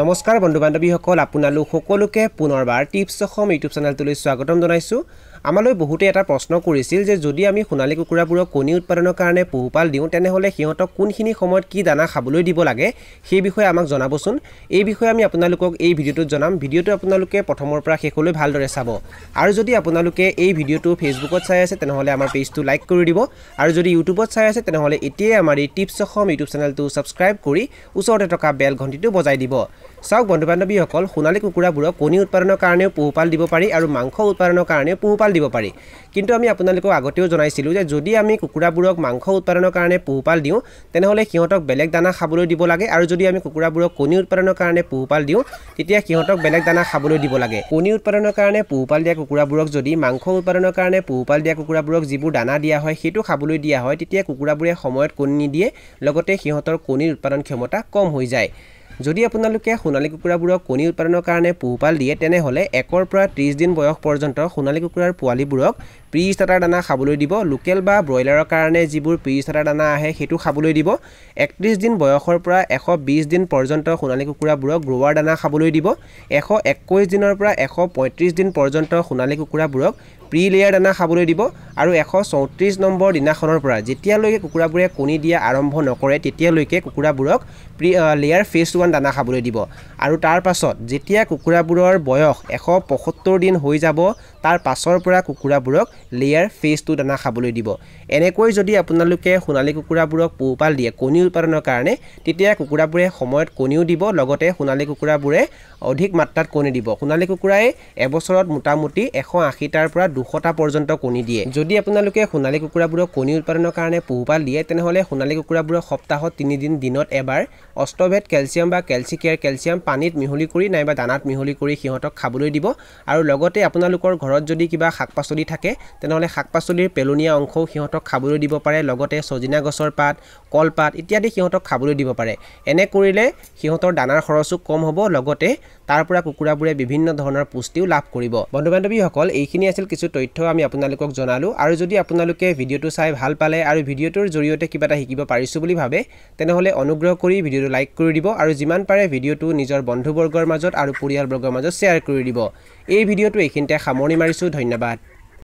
নমস্কাৰ বন্ধু বান্ধৱীসকল আপোনালোক সকলোকে পুনৰবাৰ টিপছ অসম ইউটিউব চেনেলটোলৈ স্বাগতম জনাইছোঁ আমালৈ বহুতে এটা প্ৰশ্ন কৰিছিল যে যদি আমি সোণালী কুকুৰাবোৰক কণী উৎপাদনৰ কাৰণে পোহপাল দিওঁ তেনেহ'লে সিহঁতক কোনখিনি সময়ত কি দানা খাবলৈ দিব লাগে সেই বিষয়ে আমাক জনাবচোন এই বিষয়ে আমি আপোনালোকক এই ভিডিঅ'টোত জনাম ভিডিঅ'টো আপোনালোকে প্ৰথমৰ পৰা শেষলৈ ভালদৰে চাব আৰু যদি আপোনালোকে এই ভিডিঅ'টো ফেচবুকত চাই আছে তেনেহ'লে আমাৰ পেজটো লাইক কৰি দিব আৰু যদি ইউটিউবত চাই আছে তেনেহ'লে এতিয়াই আমাৰ এই টিপছ অসম ইউটিউব চেনেলটো ছাবস্ক্ৰাইব কৰি ওচৰতে থকা বেল ঘণ্টিটো বজাই দিব চাওক বন্ধু বান্ধৱীসকল সোণালী কুকুৰাবোৰক কণী উৎপাদনৰ কাৰণেও পোহপাল দিব পাৰি আৰু মাংস উৎপাদনৰ কাৰণেও পোহপাল পোহপাল দিব পাৰি কিন্তু আমি আপোনালোকক আগতেও জনাইছিলোঁ যে যদি আমি কুকুৰাবোৰক মাংস উৎপাদনৰ কাৰণে পোহপাল দিওঁ তেনেহ'লে সিহঁতক বেলেগ দানা খাবলৈ দিব লাগে আৰু যদি আমি কুকুৰাবোৰক কণী উৎপাদনৰ কাৰণে পোহপাল দিওঁ তেতিয়া সিহঁতক বেলেগ দানা খাবলৈ দিব লাগে কণী উৎপাদনৰ কাৰণে পোহপাল দিয়া কুকুৰাবোৰক যদি মাংস উৎপাদনৰ কাৰণে পোহপাল দিয়া কুকুৰাবোৰক যিবোৰ দানা দিয়া হয় সেইটো খাবলৈ দিয়া হয় তেতিয়া কুকুৰাবোৰে সময়ত কণী নিদিয়ে লগতে সিহঁতৰ কণীৰ উৎপাদন ক্ষমতা কম হৈ যায় যদি আপোনালোকে সোণালী কুকুৰাবোৰক কণী উৎপাদনৰ কাৰণে পোহপাল দিয়ে তেনেহ'লে একৰ পৰা ত্ৰিছ দিন বয়স পৰ্যন্ত সোণালী কুকুৰাৰ পোৱালিবোৰক প্ৰি তাতাৰ দানা খাবলৈ দিব লোকেল বা ব্ৰইলাৰৰ কাৰণে যিবোৰ প্ৰি তাতাৰ দানা আহে সেইটো খাবলৈ দিব একত্ৰিছ দিন বয়সৰ পৰা এশ বিছ দিন পৰ্যন্ত সোণালী কুকুৰাবোৰক গ্ৰ'ৱাৰ দানা খাবলৈ দিব এশ একৈছ দিনৰ পৰা এশ পঁয়ত্ৰিছ দিন পৰ্যন্ত সোণালী কুকুৰাবোৰক প্ৰি লেয়াৰ দানা খাবলৈ দিব আৰু এশ চৌত্ৰিছ নম্বৰ দিনাখনৰ পৰা যেতিয়ালৈকে কুকুৰাবোৰে কণী দিয়া আৰম্ভ নকৰে তেতিয়ালৈকে কুকুৰাবোৰক প্ৰি লেয়াৰ ফেজ ওৱান পৰিমাণ দানা খাবলৈ দিব আৰু তাৰ পাছত যেতিয়া কুকুৰাবোৰৰ বয়স এশ পঁসত্তৰ দিন হৈ যাব তাৰ পাছৰ পৰা কুকুৰাবোৰক লেয়াৰ ফেজটো দানা খাবলৈ দিব এনেকৈ যদি আপোনালোকে সোণালী কুকুৰাবোৰক পোহপাল দিয়ে কণী উৎপাদনৰ কাৰণে তেতিয়া কুকুৰাবোৰে সময়ত কণীও দিব লগতে সোণালী কুকুৰাবোৰে অধিক মাত্ৰাত কণী দিব সোণালী কুকুৰাই এবছৰত মোটামুটি এশ আশীটাৰ পৰা দুশটা পৰ্যন্ত কণী দিয়ে যদি আপোনালোকে সোণালী কুকুৰাবোৰক কণী উৎপাদনৰ কাৰণে পোহপাল দিয়ে তেনেহ'লে সোণালী কুকুৰাবোৰক সপ্তাহত তিনিদিন দিনত এবাৰ অষ্টভেদ কেলছিয়াম বা বা কেলচিকেয়াৰ কেলছিয়াম পানীত মিহলি কৰি নাইবা দানাত মিহলি কৰি সিহঁতক খাবলৈ দিব আৰু লগতে আপোনালোকৰ ঘৰত যদি কিবা শাক পাচলি থাকে তেনেহ'লে শাক পাচলিৰ পেলনীয়া অংশও সিহঁতক খাবলৈ দিব পাৰে লগতে চজিনা গছৰ পাত কলপাত ইত্যাদি সিহঁতক খাবলৈ দিব পাৰে এনে কৰিলে সিহঁতৰ দানাৰ খৰচো কম হ'ব লগতে তাৰ পৰা কুকুৰাবোৰে বিভিন্ন ধৰণৰ পুষ্টিও লাভ কৰিব বন্ধু বান্ধৱীসকল এইখিনি আছিল কিছু তথ্য আমি আপোনালোকক জনালোঁ আৰু যদি আপোনালোকে ভিডিঅ'টো চাই ভাল পালে আৰু ভিডিঅ'টোৰ জৰিয়তে কিবা এটা শিকিব পাৰিছোঁ বুলি ভাবে তেনেহ'লে অনুগ্ৰহ কৰি ভিডিঅ'টো লাইক কৰি দিব আৰু যিমান পাৰে ভিডিঅ'টো নিজৰ বন্ধুবৰ্গৰ মাজত আৰু পৰিয়ালবৰ্গৰ মাজত শ্বেয়াৰ কৰি দিব এই ভিডিঅ'টো এইখিনিতে সামৰণি মাৰিছোঁ ধন্যবাদ